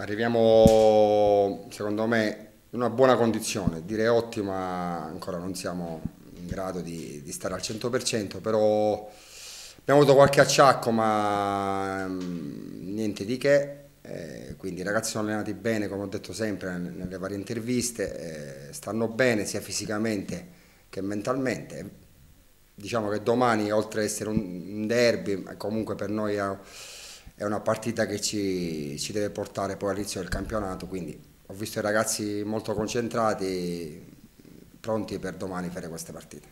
arriviamo secondo me in una buona condizione, dire ottima ancora non siamo in grado di, di stare al 100%, però abbiamo avuto qualche acciacco ma mm, niente di che, eh, quindi i ragazzi sono allenati bene come ho detto sempre nelle varie interviste, eh, stanno bene sia fisicamente che mentalmente, diciamo che domani oltre ad essere un derby comunque per noi... È, è una partita che ci, ci deve portare poi all'inizio del campionato, quindi ho visto i ragazzi molto concentrati, pronti per domani fare queste partite.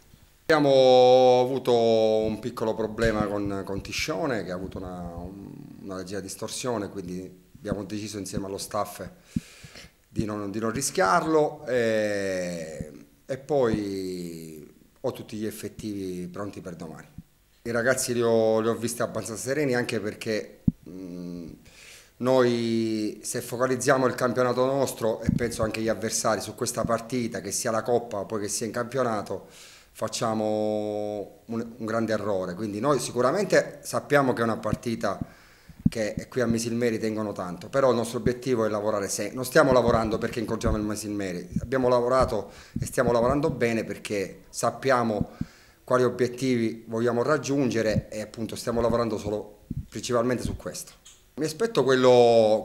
Abbiamo avuto un piccolo problema con, con Tiscione che ha avuto una, una leggera distorsione, quindi abbiamo deciso insieme allo staff di non, di non rischiarlo e, e poi ho tutti gli effettivi pronti per domani. I ragazzi li ho, li ho visti abbastanza sereni anche perché noi se focalizziamo il campionato nostro e penso anche gli avversari su questa partita, che sia la Coppa o poi che sia in campionato, facciamo un, un grande errore. Quindi noi sicuramente sappiamo che è una partita che qui a Misilmeri tengono tanto, però il nostro obiettivo è lavorare sempre, non stiamo lavorando perché incontriamo il Misilmeri, abbiamo lavorato e stiamo lavorando bene perché sappiamo quali obiettivi vogliamo raggiungere e appunto stiamo lavorando solo principalmente su questo. Mi aspetto quello,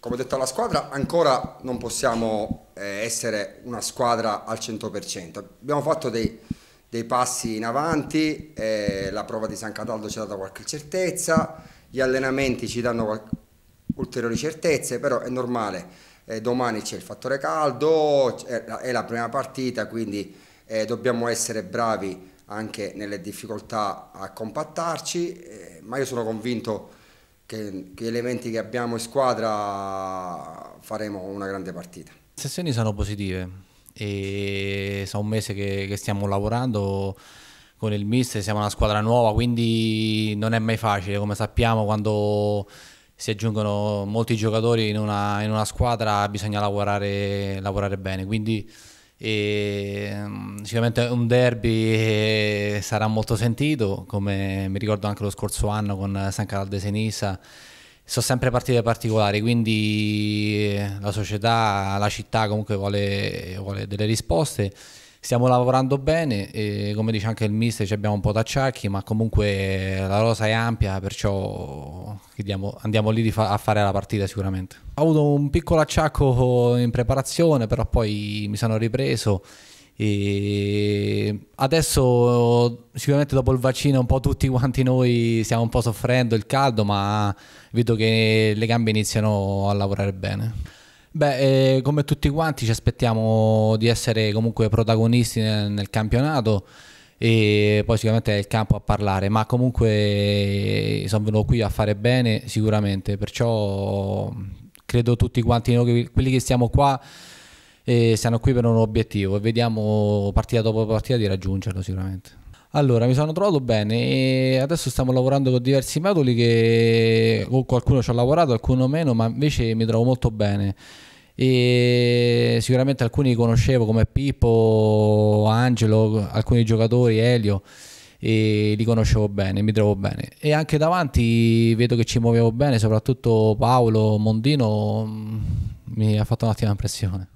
come ho detto alla squadra, ancora non possiamo eh, essere una squadra al 100%. Abbiamo fatto dei, dei passi in avanti, eh, la prova di San Cataldo ci ha dato qualche certezza, gli allenamenti ci danno ulteriori certezze, però è normale, eh, domani c'è il fattore caldo, è la, è la prima partita, quindi eh, dobbiamo essere bravi anche nelle difficoltà a compattarci, eh, ma io sono convinto che che, che elementi che abbiamo in squadra faremo una grande partita. Le sessioni sono positive e sono un mese che, che stiamo lavorando con il mister, siamo una squadra nuova, quindi non è mai facile, come sappiamo quando si aggiungono molti giocatori in una, in una squadra bisogna lavorare, lavorare bene, quindi e, mm, sicuramente un derby eh, sarà molto sentito, come mi ricordo anche lo scorso anno con San Carlo de Senisa. Sono sempre partite particolari, quindi eh, la società, la città comunque vuole, vuole delle risposte stiamo lavorando bene e come dice anche il mister abbiamo un po' d'acciacchi ma comunque eh, la rosa è ampia perciò andiamo lì a fare la partita sicuramente ho avuto un piccolo acciacco in preparazione però poi mi sono ripreso e adesso sicuramente dopo il vaccino un po' tutti quanti noi stiamo un po' soffrendo il caldo ma vedo che le gambe iniziano a lavorare bene Beh, eh, come tutti quanti ci aspettiamo di essere comunque protagonisti nel, nel campionato e poi sicuramente è il campo a parlare, ma comunque eh, sono venuto qui a fare bene sicuramente, perciò credo tutti quanti noi, quelli che stiamo qua eh, siamo qui per un obiettivo e vediamo partita dopo partita di raggiungerlo sicuramente. Allora, mi sono trovato bene e adesso stiamo lavorando con diversi moduli che o qualcuno ci ha lavorato, qualcuno meno, ma invece mi trovo molto bene. E sicuramente alcuni conoscevo come Pippo, Angelo, alcuni giocatori, Elio e li conoscevo bene, mi trovo bene. E anche davanti vedo che ci muovevo bene, soprattutto Paolo Mondino mm, mi ha fatto un'ottima impressione.